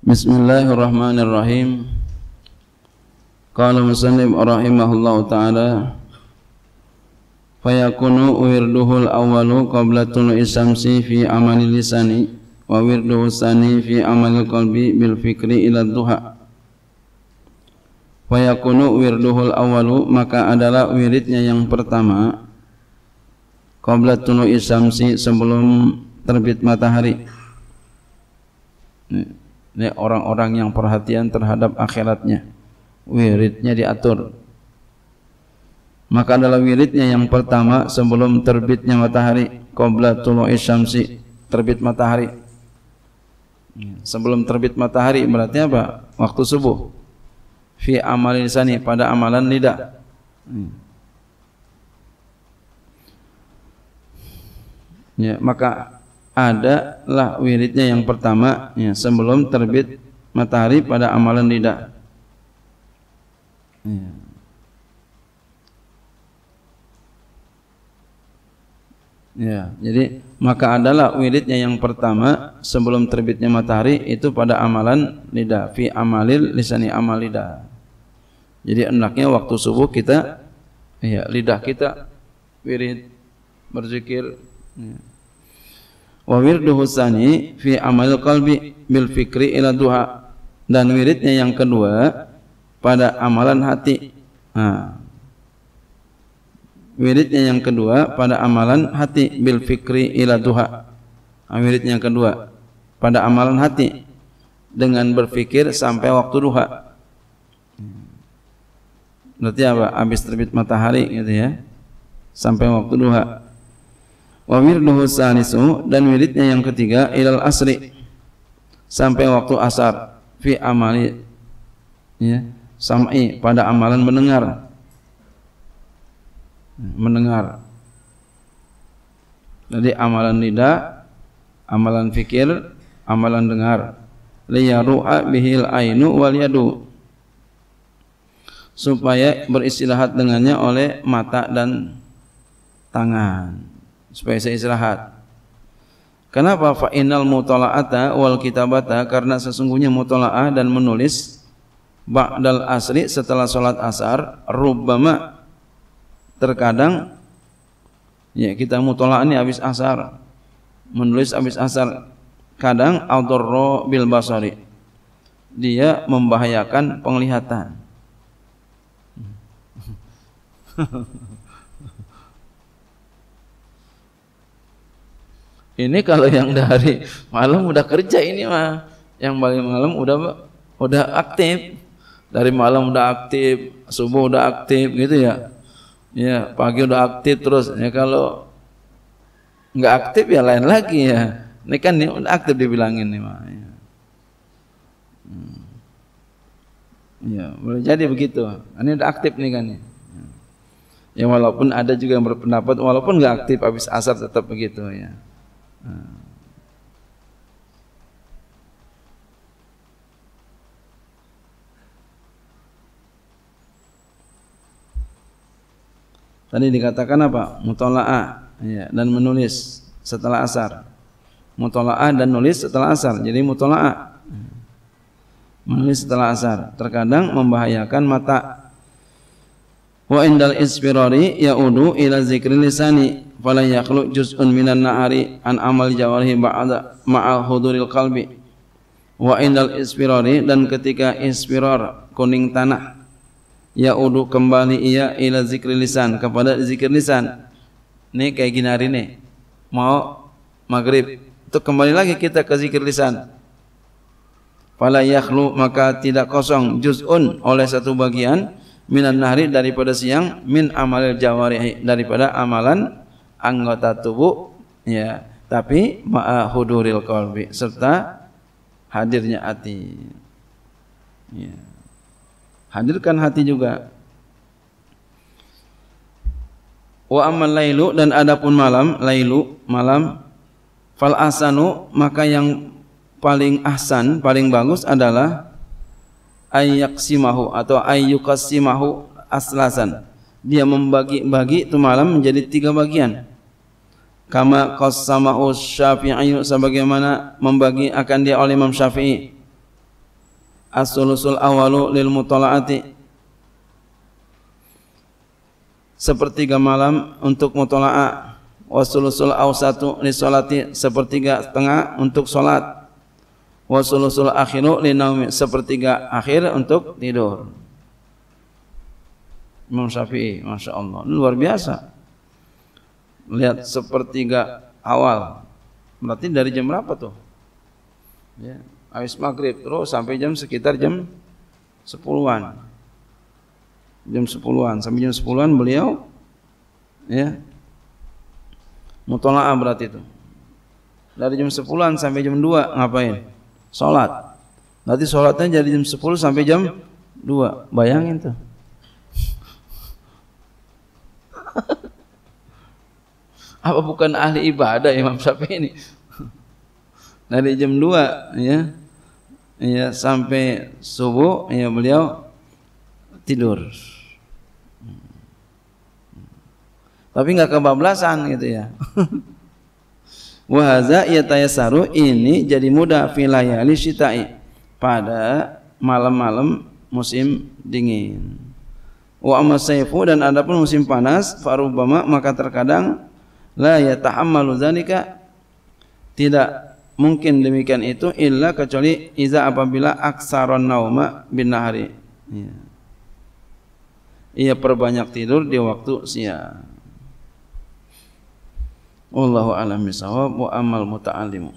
Bismillahirrahmanirrahim. Qala musannif rahimahullahu taala fayakunu wirduhul awwalu qabla tulu'i fi amali lisani fi amali qalbi bil fayakunu wirduhul awwalu maka adalah wiridnya yang pertama qabla isamsi sebelum terbit matahari Nih ini orang-orang yang perhatian terhadap akhiratnya wiridnya diatur maka adalah wiridnya yang pertama sebelum terbitnya matahari qabla tulu'i syamsi terbit matahari sebelum terbit matahari berarti apa waktu subuh fi amalin sani pada amalan lidah ya maka adalah wiridnya yang pertama ya, sebelum terbit matahari pada amalan lidah. Ya. ya, jadi maka adalah wiridnya yang pertama sebelum terbitnya matahari itu pada amalan lidah fi amalil lisani amal lidah. Jadi enaknya waktu subuh kita ya lidah kita wirid berzikir ya wa wirduhu sani fi amal qalbi bil fikri ila duha dan wiridnya yang kedua pada amalan hati nah. wiridnya yang kedua pada amalan hati bil fikri ila duha nah, wiridnya yang kedua pada amalan hati dengan berfikir sampai waktu duha berarti apa habis terbit matahari gitu ya sampai waktu duha wa mirduhu salisu dan wiridnya yang ketiga ilal asri sampai waktu asar fi amali ya sam'i pada amalan mendengar mendengar jadi amalan lidah amalan fikir amalan dengar liyaru'a bihil ainu wal yadu supaya beristirahat dengannya oleh mata dan tangan supaya saya istirahat. Kenapa fa innal mutala'ata wal kitabata karena sesungguhnya mutala'ah dan menulis ba'dal asri setelah salat asar rubbama terkadang ya kita mutala'ah ini habis asar menulis habis asar kadang adarra bil basari dia membahayakan penglihatan Ini kalau yang dari malam udah kerja ini mah. Yang paling malam udah udah aktif. Dari malam udah aktif, subuh udah aktif gitu ya. Ya, pagi udah aktif terus. Ya kalau nggak aktif ya lain lagi ya. Ini kan ini udah aktif dibilangin nih mah. Ya. Hmm. ya, boleh jadi begitu. Ini udah aktif nih kan ya. Ya walaupun ada juga yang berpendapat walaupun nggak aktif habis asar tetap begitu ya. Hmm. Tadi dikatakan apa? Mutola'ah ya, dan menulis setelah asar. Mutola'ah dan nulis setelah asar. Jadi mutola'ah. Menulis setelah asar. Terkadang membahayakan mata wa indal isfirari ya'udu ila zikri lisani fala yakhlu juz'un minan nahari an amal jawarihi ba'da ma'al huduril qalbi wa indal isfirari dan ketika isfirar kuning tanah ya'udu kembali ia ila zikri lisan kepada zikir lisan ini kayak gini hari ini mau maghrib itu kembali lagi kita ke zikir lisan fala yakhlu maka tidak kosong juz'un oleh satu bagian minan nahri daripada siang min amalil jawarihi daripada amalan anggota tubuh ya tapi ma'a huduril qalbi serta hadirnya hati ya. hadirkan hati juga wa amal lailu dan adapun malam lailu malam fal asanu maka yang paling ahsan paling bagus adalah ayyaksimahu atau ayyukasimahu aslasan. Dia membagi-bagi itu malam menjadi tiga bagian. Kama qassamahu Syafi'i sebagaimana membagi akan dia oleh Imam Syafi'i. As-sulusul awalu lil mutala'ati sepertiga malam untuk mutala'ah wasulusul awsatu li solati sepertiga setengah untuk solat wa sulusul akhiru linaumi sepertiga akhir untuk tidur. Imam Syafi'i, Masya Allah, ini luar biasa. Lihat sepertiga awal, berarti dari jam berapa tuh? Ya, habis maghrib terus sampai jam sekitar jam sepuluhan, jam sepuluhan sampai jam sepuluhan beliau ya mutolaah berarti itu dari jam sepuluhan sampai jam dua ngapain? sholat. Nanti sholatnya jadi jam 10 sampai jam 2. Bayangin tuh. Apa bukan ahli ibadah Imam sapi ini? Dari jam 2 ya. Ya sampai subuh ya beliau tidur. Tapi nggak kebablasan gitu ya. Wahaza yatayasaru ini jadi mudah filayali syita'i pada malam-malam musim dingin. Wa amasaifu dan adapun musim panas farubama maka terkadang la yatahammalu dzalika tidak mungkin demikian itu illa kecuali iza apabila aksaron nauma bin nahari. Ya. Ia perbanyak tidur di waktu siang. Wallahu a'lam bishawab wa amal muta'allimu.